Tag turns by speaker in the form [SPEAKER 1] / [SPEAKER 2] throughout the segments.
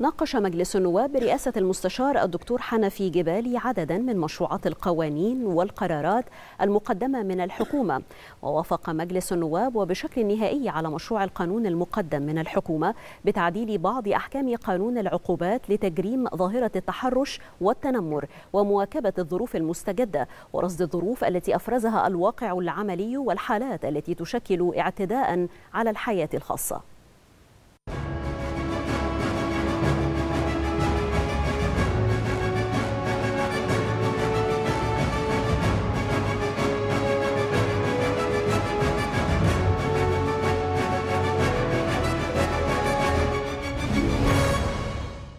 [SPEAKER 1] ناقش مجلس النواب برئاسة المستشار الدكتور حنفي جبالي عددا من مشروعات القوانين والقرارات المقدمة من الحكومة ووافق مجلس النواب وبشكل نهائي على مشروع القانون المقدم من الحكومة بتعديل بعض أحكام قانون العقوبات لتجريم ظاهرة التحرش والتنمر ومواكبة الظروف المستجدة ورصد الظروف التي أفرزها الواقع العملي والحالات التي تشكل اعتداء على الحياة الخاصة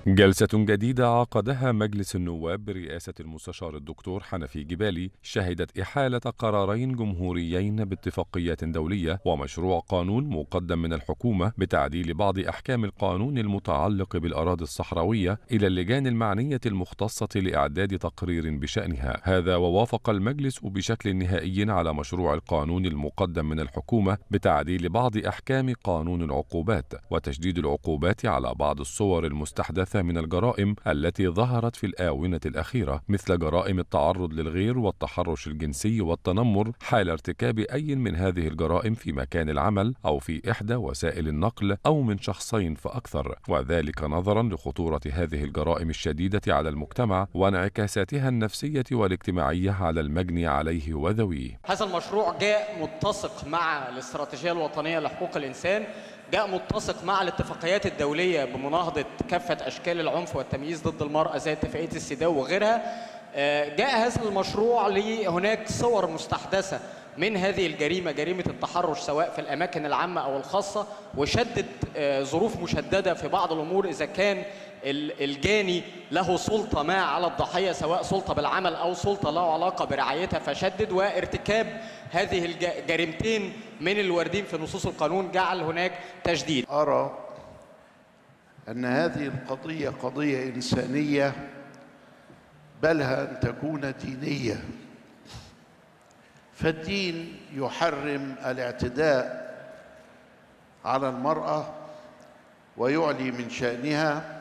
[SPEAKER 2] جلسة جديدة عقدها مجلس النواب برئاسة المستشار الدكتور حنفي جبالي شهدت إحالة قرارين جمهوريين باتفاقيات دولية ومشروع قانون مقدم من الحكومة بتعديل بعض أحكام القانون المتعلق بالأراضي الصحراوية إلى اللجان المعنية المختصة لإعداد تقرير بشأنها هذا ووافق المجلس بشكل نهائي على مشروع القانون المقدم من الحكومة بتعديل بعض أحكام قانون العقوبات وتشديد العقوبات على بعض الصور المستحدثة الحداثة من الجرائم التي ظهرت في الآونة الأخيرة مثل جرائم التعرض للغير والتحرش الجنسي والتنمر حال ارتكاب أي من هذه الجرائم في مكان العمل أو في إحدى وسائل النقل أو من شخصين فأكثر وذلك نظرا لخطورة هذه الجرائم الشديدة على المجتمع وانعكاساتها النفسية والاجتماعية على المجني عليه وذويه
[SPEAKER 3] هذا المشروع جاء متسق مع الاستراتيجية الوطنية لحقوق الإنسان جاء متسق مع الاتفاقيات الدولية بمناهضة كافة أشكال العنف والتمييز ضد المرأة زي اتفاقية السيداو وغيرها آه، جاء هذا المشروع لهناك صور مستحدثة من هذه الجريمة جريمة التحرش سواء في الأماكن العامة أو الخاصة وشدت آه، ظروف مشددة في بعض الأمور إذا كان الجاني له سلطه ما على الضحيه سواء سلطه بالعمل او سلطه له علاقه برعايتها فشدد وارتكاب هذه الجريمتين من الواردين في نصوص القانون جعل هناك تشديد. ارى ان هذه القضيه قضيه انسانيه بلها ان
[SPEAKER 1] تكون دينيه. فالدين يحرم الاعتداء على المراه ويعلي من شأنها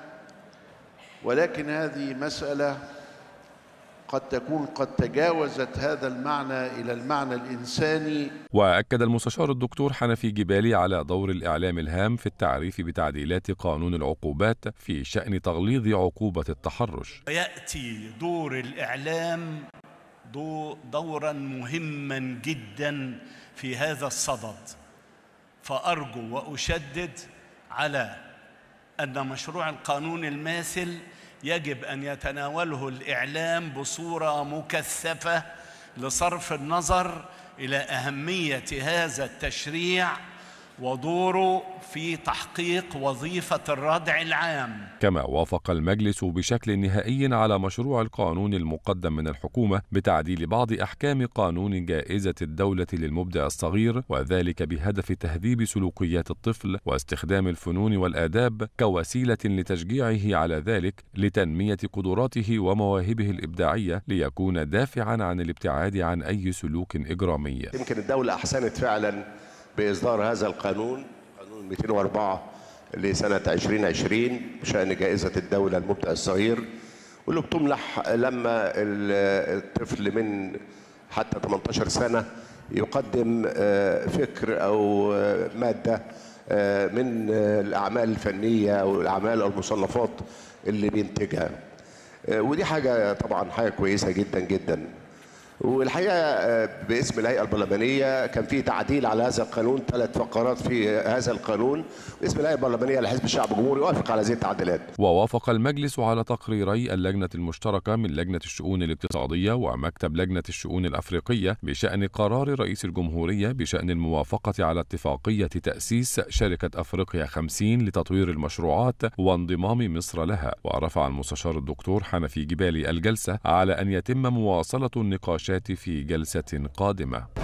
[SPEAKER 1] ولكن هذه مسألة قد تكون قد تجاوزت هذا المعنى الى المعنى الانساني
[SPEAKER 2] واكد المستشار الدكتور حنفي جبالي على دور الاعلام الهام في التعريف بتعديلات قانون العقوبات في شان تغليظ عقوبه التحرش
[SPEAKER 1] ياتي دور الاعلام دورا مهما جدا في هذا الصدد فارجو واشدد على أن مشروع القانون الماثل يجب أن يتناوله الإعلام بصورة مكثفة لصرف النظر إلى أهمية هذا التشريع ودوره في تحقيق وظيفة الردع العام
[SPEAKER 2] كما وافق المجلس بشكل نهائي على مشروع القانون المقدم من الحكومة بتعديل بعض أحكام قانون جائزة الدولة للمبدع الصغير وذلك بهدف تهذيب سلوكيات الطفل واستخدام الفنون والآداب كوسيلة لتشجيعه على ذلك لتنمية قدراته ومواهبه الإبداعية ليكون دافعا عن الابتعاد عن أي سلوك إجرامي
[SPEAKER 1] يمكن الدولة أحسنت فعلا بإصدار هذا القانون قانون 204 لسنة 2020 بشأن جائزة الدولة المبدع الصغير واللي بتمنح لما الطفل من حتى 18 سنة يقدم آه، فكر أو آه، مادة آه، من الأعمال الفنية أو الأعمال أو المصنفات اللي بينتجها ودي حاجة طبعا حاجة كويسة جدا جدا والحقيقه آه، باسم الهيئه البرلمانيه كان في تعديل على هذا القانون ثلاث فقرات في هذا القانون باسم الهيئه البرلمانيه لحزب الشعب الجمهوري وافق على هذه
[SPEAKER 2] التعديلات. ووافق المجلس على تقريري اللجنه المشتركه من لجنه الشؤون الاقتصاديه ومكتب لجنه الشؤون الافريقيه بشان قرار رئيس الجمهوريه بشان الموافقه على اتفاقيه تاسيس شركه افريقيا 50 لتطوير المشروعات وانضمام مصر لها ورفع المستشار الدكتور حنفي جبالي الجلسه على ان يتم مواصله النقاش النقاشات في جلسة قادمة